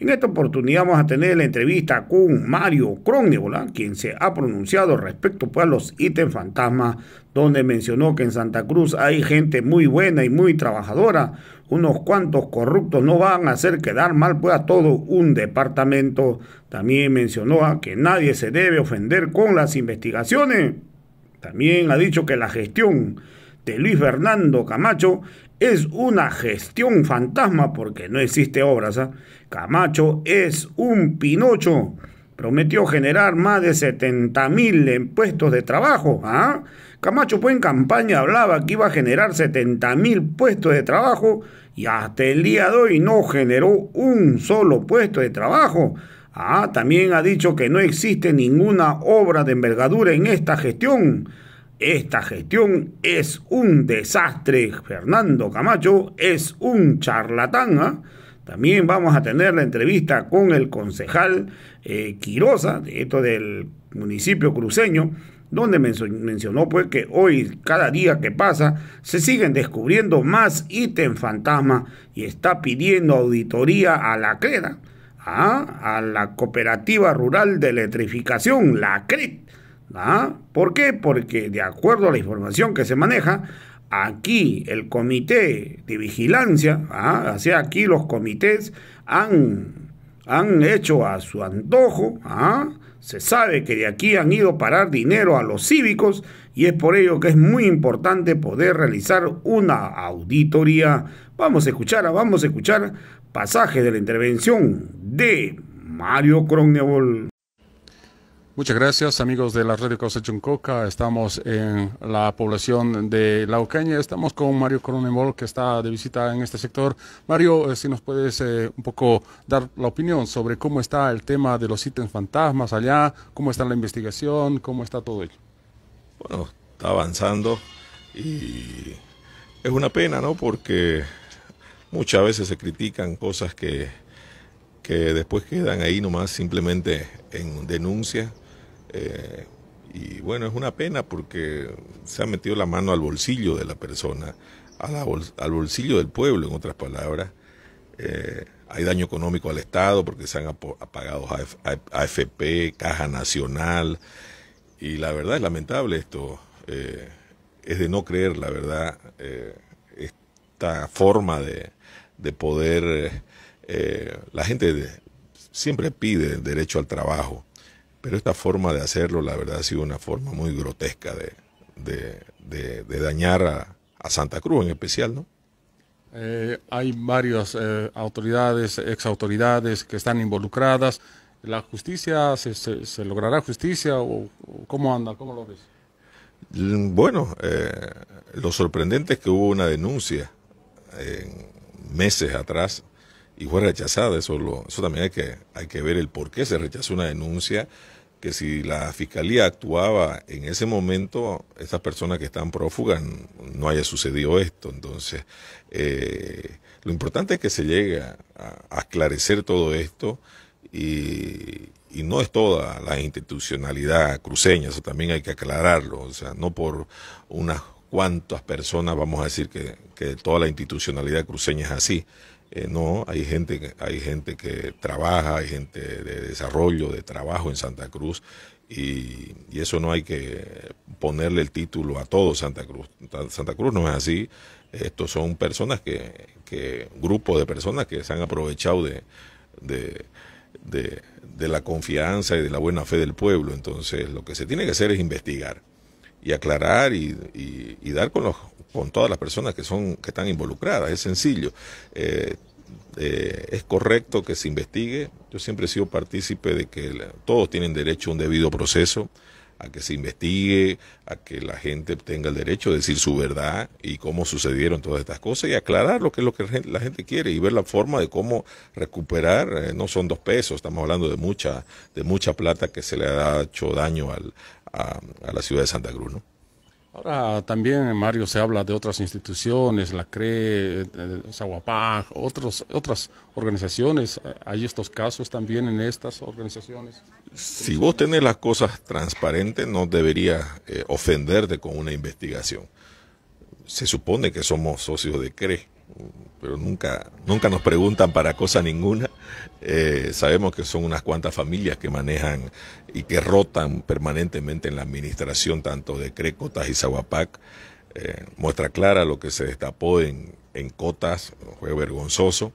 En esta oportunidad vamos a tener la entrevista con Mario Croniola... quien se ha pronunciado respecto pues, a los ítems fantasmas, donde mencionó que en Santa Cruz hay gente muy buena y muy trabajadora. Unos cuantos corruptos no van a hacer quedar mal pues, a todo un departamento. También mencionó que nadie se debe ofender con las investigaciones. También ha dicho que la gestión de Luis Fernando Camacho es una gestión fantasma porque no existe obras. Camacho es un pinocho. Prometió generar más de 70.000 mil puestos de trabajo. ¿ah? Camacho fue en campaña hablaba que iba a generar 70 mil puestos de trabajo y hasta el día de hoy no generó un solo puesto de trabajo. Ah, también ha dicho que no existe ninguna obra de envergadura en esta gestión. Esta gestión es un desastre. Fernando Camacho es un charlatán. ¿ah? También vamos a tener la entrevista con el concejal eh, Quirosa, de esto del municipio cruceño, donde mencionó pues que hoy, cada día que pasa, se siguen descubriendo más ítems fantasma y está pidiendo auditoría a la CREDA, ¿ah? a la Cooperativa Rural de Electrificación, la CRED ¿Ah? ¿Por qué? Porque de acuerdo a la información que se maneja, aquí el comité de vigilancia, ¿ah? aquí los comités han, han hecho a su antojo, ¿ah? se sabe que de aquí han ido a parar dinero a los cívicos y es por ello que es muy importante poder realizar una auditoría. Vamos a escuchar, vamos a escuchar pasajes de la intervención de Mario Cronnebol. Muchas gracias amigos de la radio Causa Chuncoca, estamos en la población de La Ocaña. estamos con Mario Coronel que está de visita en este sector. Mario, eh, si nos puedes eh, un poco dar la opinión sobre cómo está el tema de los ítems fantasmas allá, cómo está la investigación, cómo está todo ello. Bueno, está avanzando y es una pena, ¿no? Porque muchas veces se critican cosas que, que después quedan ahí nomás simplemente en denuncia. Eh, y bueno, es una pena porque se ha metido la mano al bolsillo de la persona, al bolsillo del pueblo, en otras palabras. Eh, hay daño económico al Estado porque se han apagado AFP, Caja Nacional. Y la verdad es lamentable esto. Eh, es de no creer, la verdad, esta forma de, poder... la gente siempre pide derecho al trabajo pero esta forma de hacerlo, la verdad, ha sido una forma muy grotesca de, dañar a, Santa Cruz en especial, ¿no? Eh, hay varias ex eh, autoridades, exautoridades que están involucradas. ¿La justicia, se, logrará justicia o, cómo anda, cómo lo ves? Mm, bueno, eh, lo sorprendente es que hubo una denuncia meses atrás y fue rechazada. Eso, eso también hay que, hay que ver el por qué se rechazó una denuncia que si la fiscalía actuaba en ese momento, esas personas que están prófugas no haya sucedido esto. Entonces, eh, lo importante es que se llegue a, aclarecer todo esto y, no es toda la institucionalidad cruceña, eso también hay que aclararlo. O sea, no por unas cuantas personas vamos a decir que, que toda la institucionalidad cruceña es así. Eh, no, hay gente, hay gente que trabaja, hay gente de desarrollo, de trabajo en Santa Cruz y, eso no hay que ponerle el título a todo Santa Cruz. Santa Cruz no es así. Estos son personas que, que grupos de personas que se han aprovechado de, de la confianza y de la buena fe del pueblo. Entonces, lo que se tiene que hacer es investigar y aclarar y, dar con, los, con todas las personas que, son, que están involucradas. Es sencillo. Eh, eh, es correcto que se investigue. Yo siempre he sido partícipe de que todos tienen derecho a un debido proceso, a que se investigue, a que la gente tenga el derecho de decir su verdad y cómo sucedieron todas estas cosas y aclarar lo que es lo que la gente quiere y ver la forma de cómo recuperar. Eh, no son dos pesos, estamos hablando de mucha, de mucha plata que se le ha hecho daño al, a, la ciudad de Santa Cruz. ¿no? Ahora también, Mario, se habla de otras instituciones, la CRE, Zaguapag, otros, otras organizaciones. ¿Hay estos casos también en estas organizaciones? Si vos tenés las cosas transparentes, no debería eh, ofenderte con una investigación. Se supone que somos socios de CRE pero nunca, nunca nos preguntan para cosa ninguna. Eh, sabemos que son unas cuantas familias que manejan y que rotan permanentemente en la administración tanto de CRECOTAS y Zahuapac. Eh, muestra clara lo que se destapó en, en Cotas, fue vergonzoso.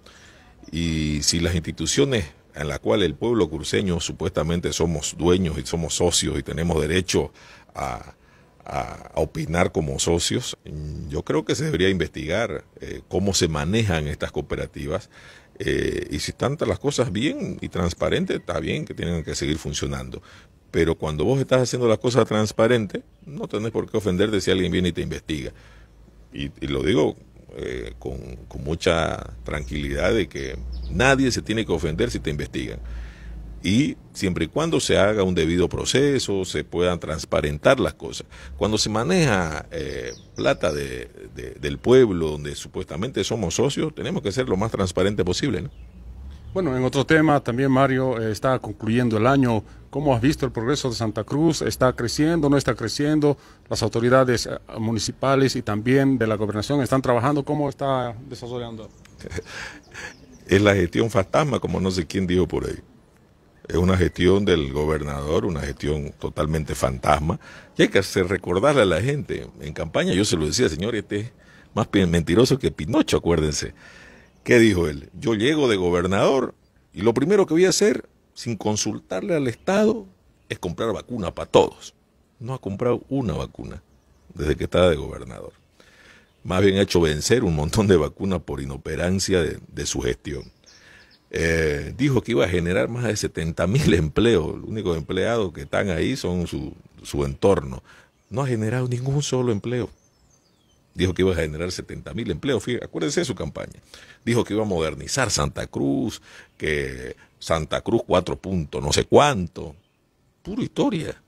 Y si las instituciones en las cuales el pueblo cruceño supuestamente somos dueños y somos socios y tenemos derecho a, a, opinar como socios. Yo creo que se debería investigar eh, cómo se manejan estas cooperativas eh, y si están las cosas bien y transparentes, está bien que tienen que seguir funcionando. Pero cuando vos estás haciendo las cosas transparentes, no tenés por qué ofenderte si alguien viene y te investiga. Y, lo digo eh, con mucha tranquilidad de que nadie se tiene que ofender si te investigan y siempre y cuando se haga un debido proceso, se puedan transparentar las cosas. Cuando se maneja eh, plata de, del pueblo, donde supuestamente somos socios, tenemos que ser lo más transparente posible. Bueno, en otro tema también, Mario, eh, está concluyendo el año. ¿Cómo has visto el progreso de Santa Cruz? ¿Está creciendo? ¿No está creciendo? ¿Las autoridades eh, municipales y también de la gobernación están trabajando? ¿Cómo está desarrollando? es la gestión fantasma, como no sé quién dijo por ahí. Es una gestión del gobernador, una gestión totalmente fantasma. Y hay que hacer recordarle a la gente. En campaña yo se lo decía, señor, este es más mentiroso que Pinocho, acuérdense. ¿Qué dijo él? Yo llego de gobernador y lo primero que voy a hacer, sin consultarle al Estado, es comprar vacunas para todos. No ha comprado una vacuna desde que estaba de gobernador. Más bien ha hecho vencer un montón de vacunas por inoperancia de su gestión. Eh, dijo que iba a generar más de 70 empleos. Los únicos empleados que están ahí son su, su entorno. No ha generado ningún solo empleo. Dijo que iba a generar 70 mil empleos. Fíjate, acuérdense de su campaña. Dijo que iba a modernizar Santa Cruz, que Santa Cruz cuatro puntos, no sé cuánto. Puro historia.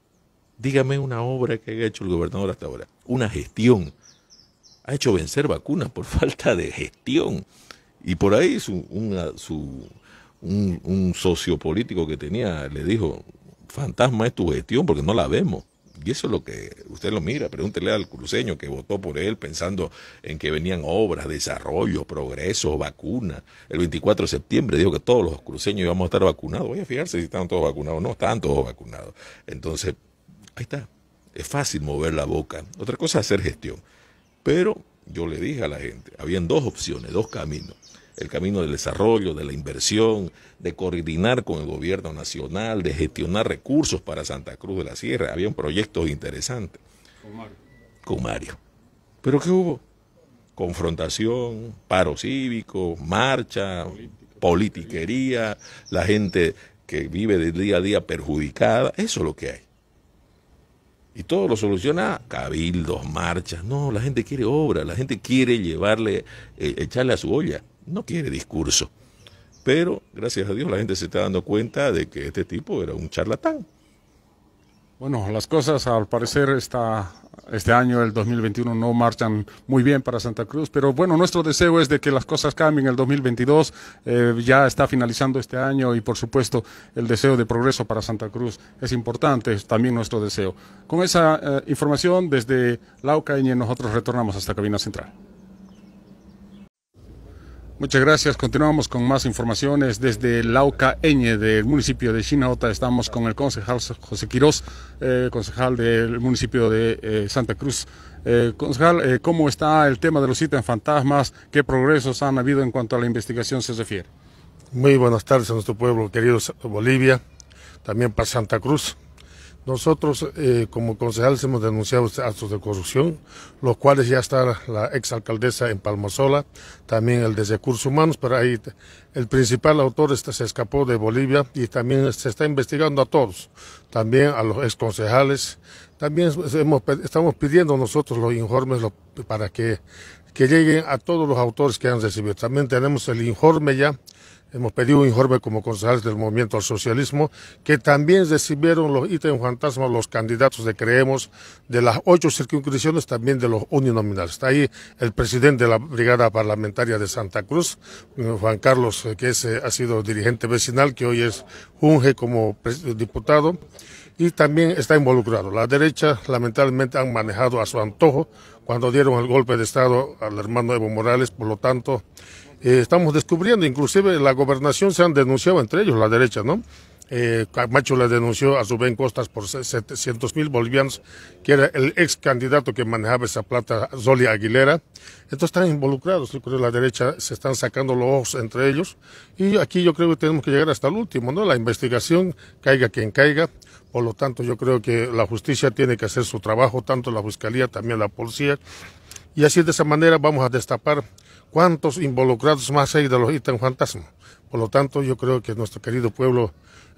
Dígame una obra que haya hecho el gobernador hasta ahora. Una gestión. Ha hecho vencer vacunas por falta de gestión. Y por ahí su, un, un socio político que tenía le dijo, fantasma es tu gestión porque no la vemos. Y eso es lo que usted lo mira, pregúntele al cruceño que votó por él pensando en que venían obras, desarrollo, progreso, vacunas. El 24 de septiembre dijo que todos los cruceños íbamos a estar vacunados. Voy a fijarse si están todos vacunados no, están todos vacunados. Entonces, ahí está. Es fácil mover la boca. Otra cosa es hacer gestión. Pero yo le dije a la gente, habían dos opciones, dos caminos. El camino del desarrollo, de la inversión, de coordinar con el gobierno nacional, de gestionar recursos para Santa Cruz de la Sierra. Habían proyectos interesantes. Con Mario. Con Mario. ¿Pero qué hubo? Confrontación, paro cívico, marcha, politiquería, la gente que vive de día a día perjudicada. Eso es lo que hay. Y todo lo soluciona cabildos, marchas. No, la gente quiere obra, la gente quiere llevarle, eh, echarle a su olla. No quiere discurso. Pero, gracias a Dios, la gente se está dando cuenta de que este tipo era un charlatán. Bueno, las cosas al parecer este año, el 2021, no marchan muy bien para Santa Cruz, pero bueno, nuestro deseo es de que las cosas cambien el 2022, eh, ya está finalizando este año y por supuesto el deseo de progreso para Santa Cruz es importante, también nuestro deseo. Con esa eh, información desde Lauca y nosotros retornamos hasta Cabina Central. Muchas gracias. Continuamos con más informaciones desde Lauca Eñe del municipio de Chinaota. Estamos con el concejal José Quiroz, eh, concejal del municipio de eh, Santa Cruz. Eh, concejal, ¿cómo está el tema de los ítems fantasmas? ¿Qué progresos han habido en cuanto a la investigación se refiere? Muy buenas tardes a nuestro pueblo, queridos Bolivia, también para Santa Cruz. Nosotros eh, como concejales hemos denunciado actos de corrupción, los cuales ya está la exalcaldesa en Palmasola, también el de recursos humanos, pero ahí el principal autor este, se escapó de Bolivia y también se está investigando a todos, también a los exconcejales. También estamos pidiendo nosotros los informes para que lleguen a todos los autores que han recibido. También tenemos el informe ya Hemos pedido un informe como concejales del Movimiento al Socialismo, que también recibieron los ítems fantasmas los candidatos de Creemos de las ocho circunscripciones, también de los uninominales. Está ahí el presidente de la Brigada Parlamentaria de Santa Cruz, eh, Juan Carlos, eh, que es, eh, ha sido dirigente vecinal, que hoy es unge como diputado y también está involucrado. La derecha lamentablemente han manejado a su antojo cuando dieron el golpe de Estado al hermano Evo Morales, por lo tanto eh, estamos descubriendo, inclusive la gobernación se han denunciado entre ellos, la derecha, ¿no? Eh, Camacho le denunció a Rubén Costas por 700 mil bolivianos, que era el ex candidato que manejaba esa plata, Zoli Aguilera. Entonces están involucrados, yo creo, la derecha se están sacando los ojos entre ellos. Y aquí yo creo que tenemos que llegar hasta el último, ¿no? La investigación, caiga quien caiga. Por lo tanto, yo creo que la justicia tiene que hacer su trabajo, tanto la fiscalía, también la policía. Y así de esa manera vamos a destapar cuántos involucrados más hay de los Itan Fantasma. Por lo tanto, yo creo que nuestro querido pueblo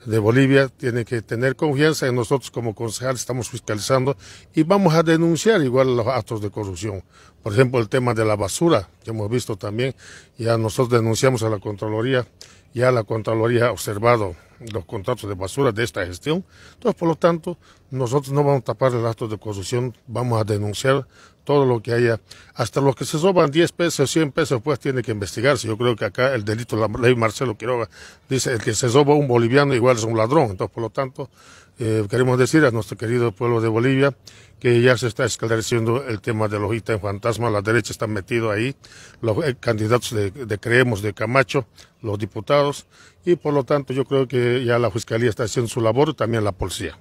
de Bolivia tiene que tener confianza en nosotros como concejal. estamos fiscalizando y vamos a denunciar igual los actos de corrupción. Por ejemplo, el tema de la basura, que hemos visto también, ya nosotros denunciamos a la Contraloría, ya la Contraloría ha observado los contratos de basura de esta gestión. Entonces, por lo tanto, nosotros no vamos a tapar los actos de corrupción, vamos a denunciar todo lo que haya. Hasta los que se soban 10 pesos, 100 pesos, pues tiene que investigarse. Yo creo que acá el delito, la ley Marcelo Quiroga dice, el que se soba un boliviano igual es un ladrón. Entonces, por lo tanto, eh, queremos decir a nuestro querido pueblo de Bolivia que ya se está esclareciendo el tema de los en fantasma, la derecha está metido ahí, los eh, candidatos de, de, Creemos, de Camacho, los diputados, y por lo tanto yo creo que ya la Fiscalía está haciendo su labor, también la policía.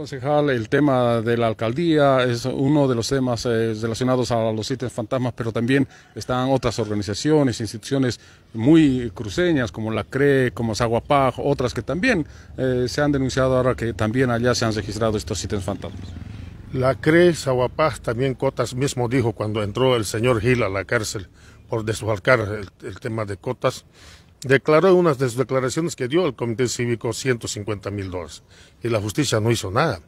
Concejal, el tema de la alcaldía es uno de los temas eh, relacionados a los sitios fantasmas, pero también están otras organizaciones, instituciones muy cruceñas como la CRE, como Zaguapaj, otras que también eh, se han denunciado ahora que también allá se han registrado estos sitios fantasmas. La CRE, Zaguapaj, también Cotas mismo dijo cuando entró el señor Gil a la cárcel por desfalcar el tema de Cotas declaró en una de sus declaraciones que dio al Comité Cívico 150 mil dólares y la justicia no hizo nada.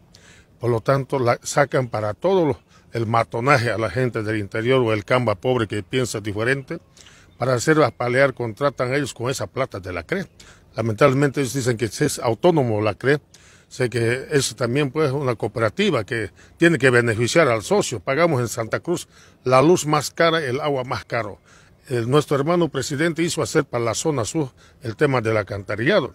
Por lo tanto, sacan para todo el matonaje a la gente del interior o el camba pobre que piensa diferente para hacer apalear, contratan a ellos con esa plata de la CRE. Lamentablemente ellos dicen que es autónomo la CRE, sé que eso también pues una cooperativa que tiene que beneficiar al socio. Pagamos en Santa Cruz la luz más cara, el agua más caro el, nuestro hermano presidente hizo hacer para la zona sur el tema del alcantarillado.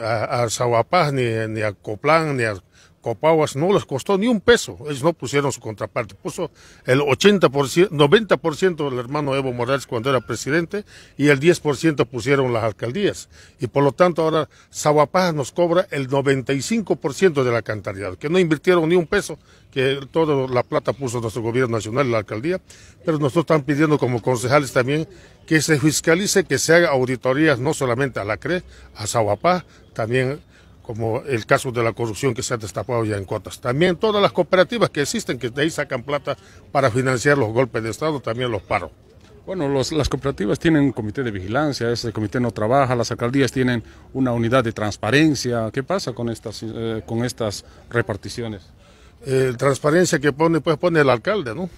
A, a ni, ni a Coplán, ni a Copaguas no les costó ni un peso, ellos no pusieron su contraparte, puso el 80%, 90% del hermano Evo Morales cuando era presidente y el 10% pusieron las alcaldías. Y por lo tanto ahora Zahuapaja nos cobra el 95% de la cantidad, que no invirtieron ni un peso, que toda la plata puso nuestro gobierno nacional la alcaldía, pero nosotros están pidiendo como concejales también que se fiscalice, que se haga auditorías no solamente a la CRE, a Zahuapaja, también como el caso de la corrupción que se ha destapado ya en cuotas. También todas las cooperativas que existen, que de ahí sacan plata para financiar los golpes de Estado, también los paro. Bueno, las cooperativas tienen un comité de vigilancia, ese comité no trabaja, las alcaldías tienen una unidad de transparencia. ¿Qué pasa con estas, eh, con estas reparticiones? Eh, transparencia que pone, pues pone el alcalde, ¿no?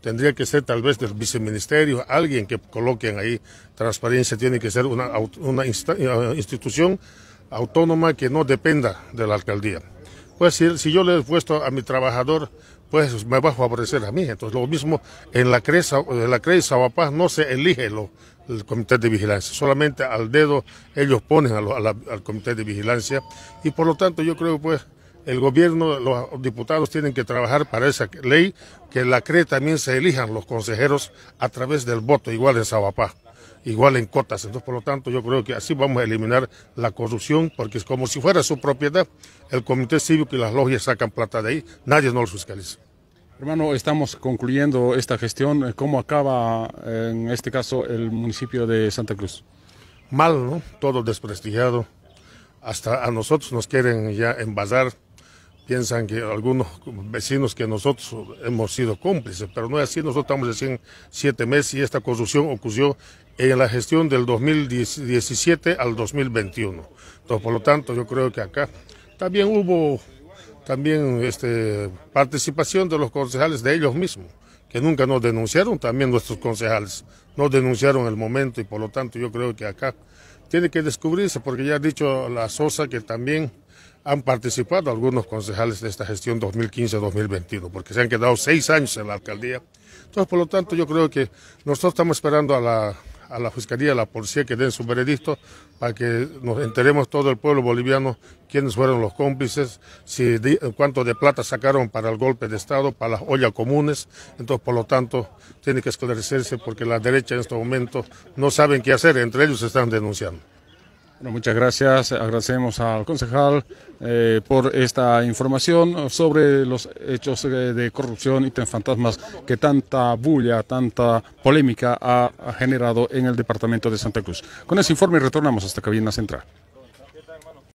tendría que ser tal vez del viceministerio, alguien que coloquen ahí transparencia, tiene que ser una, eh, institución autónoma que no dependa de la alcaldía. Pues si, yo le he puesto a mi trabajador, pues me va a favorecer a mí. Entonces lo mismo en la CRE, la y no se elige el comité de vigilancia, solamente al dedo ellos ponen al comité de vigilancia y por lo tanto yo creo pues el gobierno, los diputados tienen que trabajar para esa ley, que la CRE también se elijan los consejeros a través del voto, igual en Sabapá igual en cotas. Entonces, por lo tanto, yo creo que así vamos a eliminar la corrupción, porque es como si fuera su propiedad, el comité cívico y las logias sacan plata de ahí, nadie no lo fiscaliza. Hermano, estamos concluyendo esta gestión. ¿Cómo acaba en este caso el municipio de Santa Cruz? Mal, ¿no? Todo desprestigiado. Hasta a nosotros nos quieren ya embasar, piensan que algunos vecinos que nosotros hemos sido cómplices, pero no es así, nosotros estamos recién siete meses y esta corrupción ocurrió en la gestión del 2017 al 2021. Entonces, por lo tanto, yo creo que acá también hubo también este, participación de los concejales, de ellos mismos, que nunca nos denunciaron, también nuestros concejales, no denunciaron el momento y por lo tanto yo creo que acá tiene que descubrirse, porque ya ha dicho la Sosa que también han participado algunos concejales de esta gestión 2015-2021, porque se han quedado seis años en la alcaldía. Entonces, por lo tanto, yo creo que nosotros estamos esperando a la, Fiscalía, a la Policía que den su veredicto para que nos enteremos todo el pueblo boliviano quiénes fueron los cómplices, si cuánto de plata sacaron para el golpe de Estado, para las ollas comunes. Entonces, por lo tanto, tiene que esclarecerse porque la derecha en este momento no saben qué hacer, entre ellos se están denunciando muchas gracias. Agradecemos al concejal eh, por esta información sobre los hechos eh, de corrupción y fantasmas que tanta bulla, tanta polémica ha, ha generado en el departamento de Santa Cruz. Con ese informe retornamos hasta cabina central.